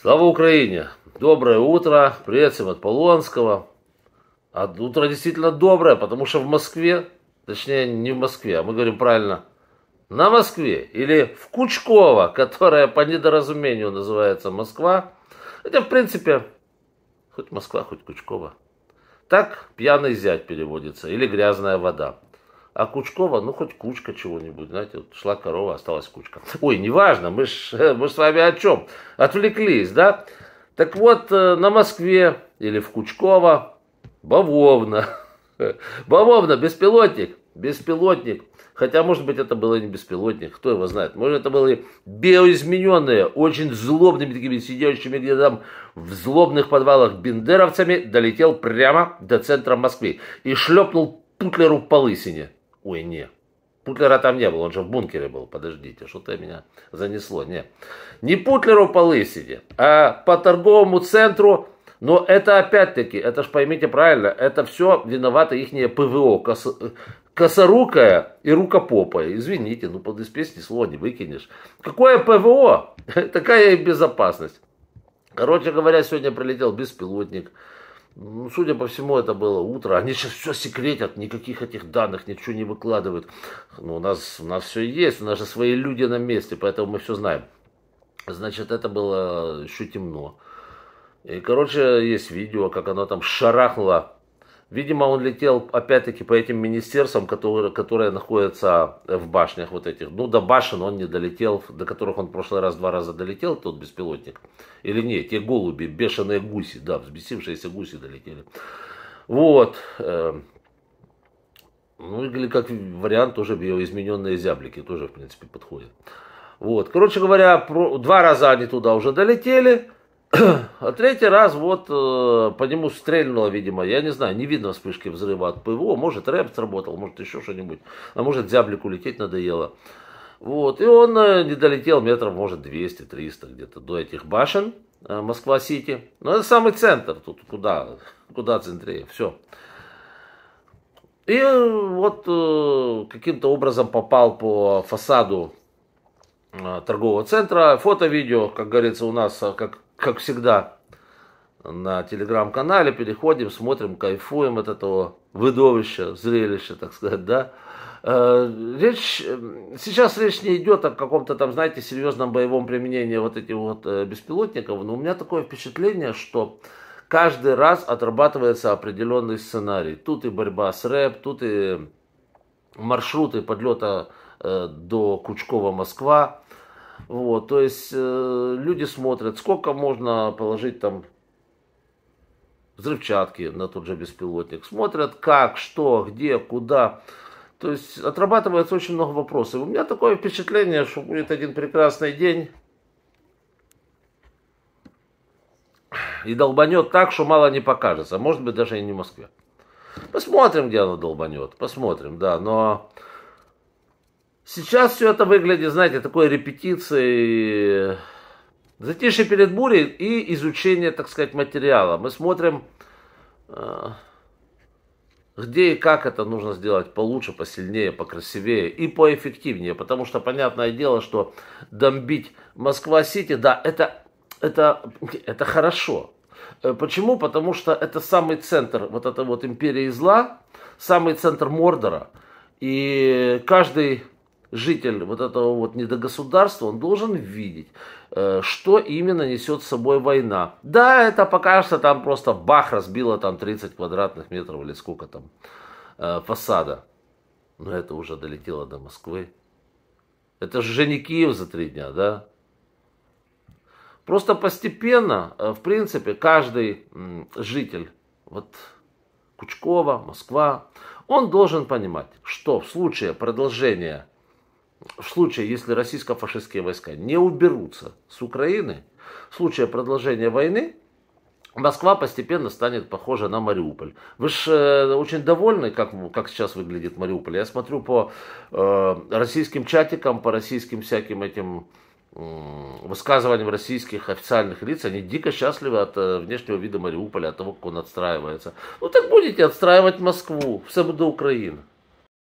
Слава Украине! Доброе утро! Приветствуем от Полонского. А утро действительно доброе, потому что в Москве, точнее не в Москве, а мы говорим правильно, на Москве или в Кучково, которая по недоразумению называется Москва. Хотя, в принципе, хоть Москва, хоть Кучково. Так пьяный зять переводится или грязная вода. А Кучкова, ну хоть кучка чего-нибудь, знаете, вот шла корова, осталась кучка. Ой, неважно, мы ж, э, мы с вами о чем? Отвлеклись, да? Так вот, э, на Москве или в Кучково Бавовна. Бавовна, беспилотник, беспилотник. Хотя, может быть, это было не беспилотник, кто его знает. Может, это были биоизмененные, очень злобными такими сидящими где-то там в злобных подвалах бендеровцами, долетел прямо до центра Москвы и шлепнул Путлеру по лысине. Ой, не. Путлера там не было, он же в бункере был. Подождите, что-то меня занесло. Не. Не Путлеру по лысине, а по торговому центру. Но это опять-таки, это ж поймите правильно, это все виноваты их ПВО, кос, косорукая и рукопопая. Извините, ну под из песни слова не выкинешь. Какое ПВО? Такая и безопасность. Короче говоря, сегодня прилетел беспилотник. Ну, судя по всему, это было утро. Они сейчас все секретят, никаких этих данных, ничего не выкладывают. Но ну, у нас, у нас все есть, у нас же свои люди на месте, поэтому мы все знаем. Значит, это было еще темно. И, короче, есть видео, как оно там шарахнуло Видимо, он летел опять-таки по этим министерствам, которые, которые находятся в башнях вот этих. Ну, до башен он не долетел, до которых он в прошлый раз два раза долетел, тот беспилотник. Или нет, те голуби, бешеные гуси, да, взбесившиеся гуси долетели. Вот. Эм, ну, или как вариант тоже измененные зяблики тоже, в принципе, подходят. Вот. Короче говоря, про... два раза они туда уже долетели. А третий раз вот э, по нему стрельнуло, видимо, я не знаю, не видно вспышки взрыва от ПВО, может рэп сработал, может еще что-нибудь, а может зяблику лететь надоело. Вот, и он э, не долетел метров, может, 200-300 где-то до этих башен э, Москва-Сити. Но ну, это самый центр тут, куда, куда центрее, все. И вот каким-то образом попал по фасаду торгового центра. Фото, видео, как говорится, у нас, как как всегда, на телеграм-канале, переходим, смотрим, кайфуем от этого выдовища, зрелища, так сказать, да. Э, речь, э, сейчас речь не идет о каком-то там, знаете, серьезном боевом применении вот этих вот э, беспилотников, но у меня такое впечатление, что каждый раз отрабатывается определенный сценарий. Тут и борьба с рэп, тут и маршруты подлета до Кучкова-Москва, вот, то есть э, люди смотрят, сколько можно положить там взрывчатки на тот же беспилотник. Смотрят, как, что, где, куда. То есть отрабатывается очень много вопросов. У меня такое впечатление, что будет один прекрасный день и долбанет так, что мало не покажется. Может быть, даже и не в Москве. Посмотрим, где оно долбанет. Посмотрим, да. Но Сейчас все это выглядит, знаете, такой репетицией. Э, затишье перед бурей и изучение, так сказать, материала. Мы смотрим, э, где и как это нужно сделать получше, посильнее, покрасивее и поэффективнее. Потому что понятное дело, что домбить Москва-Сити, да, это, это, это хорошо. Э, почему? Потому что это самый центр вот этой вот империи зла, самый центр Мордора. И каждый житель вот этого вот недогосударства, он должен видеть, э, что именно несет с собой война. Да, это пока что там просто бах разбило там 30 квадратных метров или сколько там э, фасада. Но это уже долетело до Москвы. Это же не Киев за три дня, да? Просто постепенно, э, в принципе, каждый житель вот Кучкова, Москва, он должен понимать, что в случае продолжения в случае, если российско-фашистские войска не уберутся с Украины, в случае продолжения войны, Москва постепенно станет похожа на Мариуполь. Вы же э, очень довольны, как, как сейчас выглядит Мариуполь. Я смотрю по э, российским чатикам, по российским всяким этим э, высказываниям российских официальных лиц. Они дико счастливы от э, внешнего вида Мариуполя, от того, как он отстраивается. Ну так будете отстраивать Москву, все буде Украина.